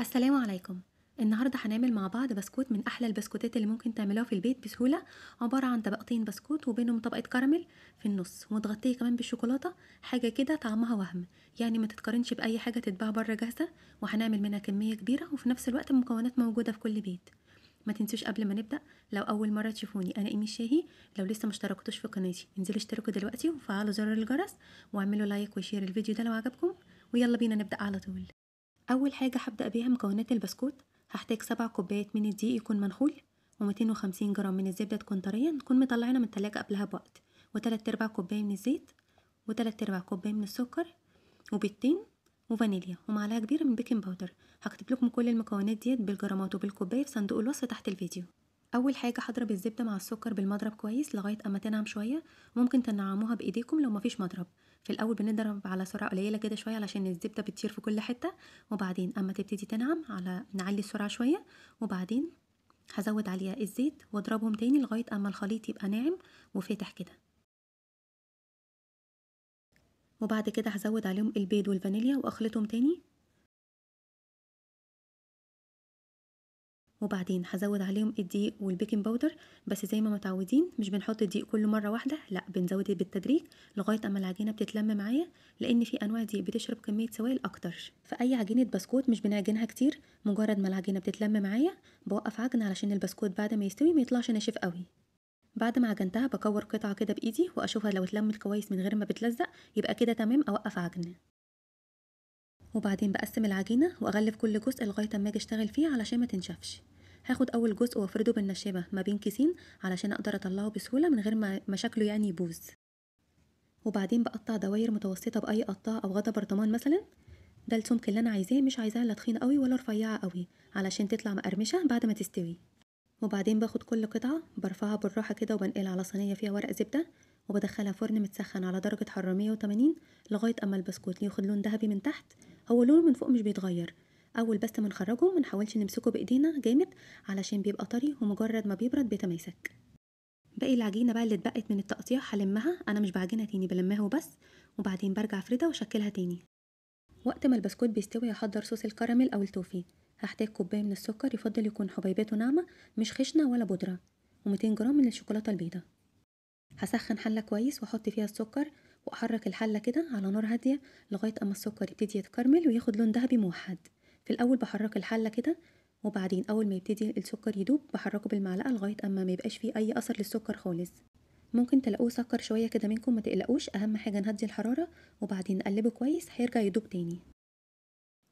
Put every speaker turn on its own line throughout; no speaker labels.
السلام عليكم النهارده هنعمل مع بعض بسكوت من احلى البسكوتات اللي ممكن تعملوها في البيت بسهوله عباره عن طبقتين بسكوت وبينهم طبقه كراميل في النص ومتغطيه كمان بالشوكولاته حاجه كده طعمها وهم يعني ما تتقارنش باي حاجه تتباع بره جاهزه وهنعمل منها كميه كبيره وفي نفس الوقت المكونات موجوده في كل بيت ما تنسوش قبل ما نبدا لو اول مره تشوفوني انا ايمي الشاهي لو لسه ما اشتركتوش في قناتي انزلوا اشتركوا دلوقتي وفعلوا زر الجرس واعملوا لايك وشير الفيديو ده لو عجبكم ويلا بينا نبدا على طول أول حاجة هبدأ بيها مكونات البسكوت هحتاج سبع كوبايات من الدقيق يكون منخول و وخمسين جرام من الزبدة تكون طرية نكون مطلعينها من التلاجة قبلها بوقت وتلات أرباع كوباية من الزيت وتلات أرباع كوباية من السكر وبيضتين وفانيليا ومعلقة كبيرة من بيكنج باودر هكتب لكم كل المكونات ديت بالجرامات وبالكوباية في صندوق الوصف تحت الفيديو اول حاجه هضرب الزبده مع السكر بالمضرب كويس لغايه اما تنعم شويه ممكن تنعموها بايديكم لو مفيش مضرب في الاول بنضرب على سرعه قليله كده شويه علشان الزبده بتطير في كل حته وبعدين اما تبتدي تنعم على نعلي السرعه شويه وبعدين هزود عليها الزيت واضربهم تاني لغايه اما الخليط يبقى ناعم وفاتح كده وبعد كده هزود عليهم البيض والفانيليا واخلطهم تاني وبعدين هزود عليهم الدقيق والبيكنج باودر بس زي ما متعودين مش بنحط الدقيق كل مره واحده لا بنزود بالتدريج لغايه اما العجينه بتتلم معايا لان في انواع دقيق بتشرب كميه سوائل اكتر فاي عجينه بسكوت مش بنعجنها كتير مجرد ما العجينه بتتلم معايا بوقف عجن علشان البسكوت بعد ما يستوي ما يطلعش ناشف قوي بعد ما عجنتها بكور قطعه كده بايدي واشوفها لو اتلمت كويس من غير ما بتلزق يبقى كده تمام اوقف عجن وبعدين بقسم العجينة وأغلف كل جزء لغاية ما أجي أشتغل فيه علشان ما تنشفش هاخد أول جزء وأفرده بالنشابة ما بين كيسين علشان أقدر أطلعه بسهولة من غير ما مشاكله يعني يبوظ وبعدين بقطع دواير متوسطة بأي قطاع أو غدا برطمان مثلا ده السمك اللي أنا عايزاه مش عايزاها لا تخينة قوي ولا رفيعة قوي علشان تطلع مقرمشة بعد ما تستوي وبعدين باخد كل قطعة برفعها بالراحة كده وبنقلها على صينية فيها ورق زبدة وبدخلها فرن متسخن على درجة حرارة 180 لغاية أما البسكوت ياخد لون ذهبي من تحت هو لونه من فوق مش بيتغير اول بس ما نخرجه ما نحاولش نمسكه بايدينا جامد علشان بيبقى طري ومجرد ما بيبرد بيتماسك باقي العجينه بقى اللي اتبقت من التقطيع هلمها انا مش بعجنها تاني بلمها وبس وبعدين برجع افردها واشكلها تاني وقت ما البسكوت بيستوي هحضر صوص الكراميل او التوفي هحتاج كوبايه من السكر يفضل يكون حبيباته ناعمه مش خشنه ولا بودره و200 جرام من الشوكولاته البيضاء هسخن حله كويس واحط فيها السكر واحرك الحله كده على نار هاديه لغايه اما السكر يبتدي يتكرمل وياخد لون ذهبي موحد في الاول بحرك الحله كده وبعدين اول ما يبتدي السكر يدوب بحركه بالمعلقه لغايه اما ما يبقاش فيه اي اثر للسكر خالص ممكن تلاقوه سكر شويه كده منكم ما تقلقوش اهم حاجه نهدي الحراره وبعدين نقلبه كويس هيرجع يدوب تاني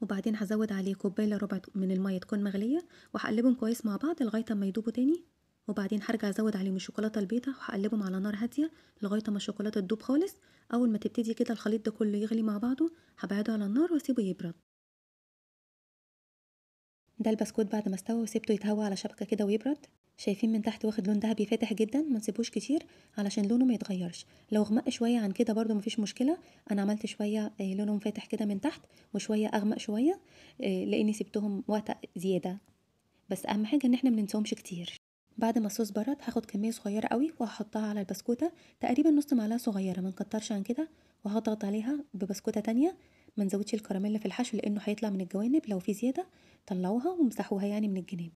وبعدين هزود عليه كوبايه ربع من الميه تكون مغليه وهقلبهم كويس مع بعض لغايه اما يدوبوا تاني وبعدين هرجع ازود عليهم الشوكولاته البيضه وهقلبهم على نار هاديه لغايه ما الشوكولاته تدوب خالص اول ما تبتدي كده الخليط ده كله يغلي مع بعضه هبعده على النار واسيبه يبرد ده البسكوت بعد ما استوى وسيبته يتهوى على شبكه كده ويبرد شايفين من تحت واخد لون دهبي فاتح جدا ما نسيبوش كتير علشان لونه ما يتغيرش لو غمق شويه عن كده برده مفيش مشكله انا عملت شويه آه، لونهم فاتح كده من تحت وشويه اغمق شويه آه، لاني سبتهم وقت زياده بس اهم حاجه ان احنا ما كتير بعد ما الصوص برد هاخد كميه صغيره قوي وهحطها على البسكوته تقريبا نص معلقه صغيره منكترش عن كده وهضغط عليها ببسكوته تانية ما نزودش الكراميل في الحشو لانه هيطلع من الجوانب لو في زياده طلعوها وامسحوها يعني من الجناب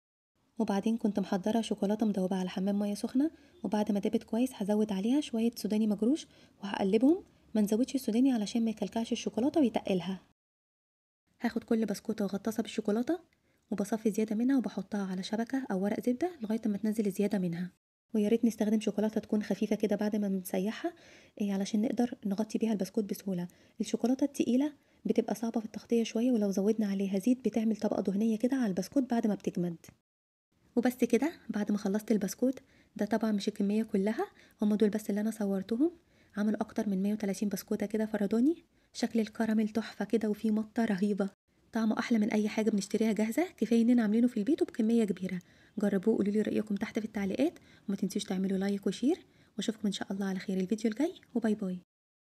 وبعدين كنت محضره شوكولاته مدوبه على حمام ميه سخنه وبعد ما دابت كويس هزود عليها شويه سوداني مجروش وهقلبهم ما نزودش السوداني علشان ما يكلكعش الشوكولاته ويتقلها هاخد كل بسكوته وغطسها بالشوكولاته وبصفي زيادة منها وبحطها على شبكة أو ورق زبدة لغاية ما تنزل زيادة منها ويا ريت نستخدم شوكولاته تكون خفيفه كده بعد ما بنسيحها إيه علشان نقدر نغطي بيها البسكوت بسهوله الشوكولاته التقيله بتبقى صعبه في التغطيه شويه ولو زودنا عليها زيت بتعمل طبقه دهنيه كده على البسكوت بعد ما بتجمد وبس كده بعد ما خلصت البسكوت ده طبعا مش الكميه كلها هم دول بس اللي انا صورتهم عملوا اكتر من 130 بسكوته كده فردوني شكل الكراميل تحفه كده وفيه مطه رهيبه طعمه احلى من اي حاجه بنشتريها جاهزه كفايه اننا عاملينه في البيت وبكميه كبيره جربوه وقولولي لي رايكم تحت في التعليقات وما تنسوش تعملوا لايك وشير واشوفكم ان شاء الله على خير الفيديو الجاي وباي باي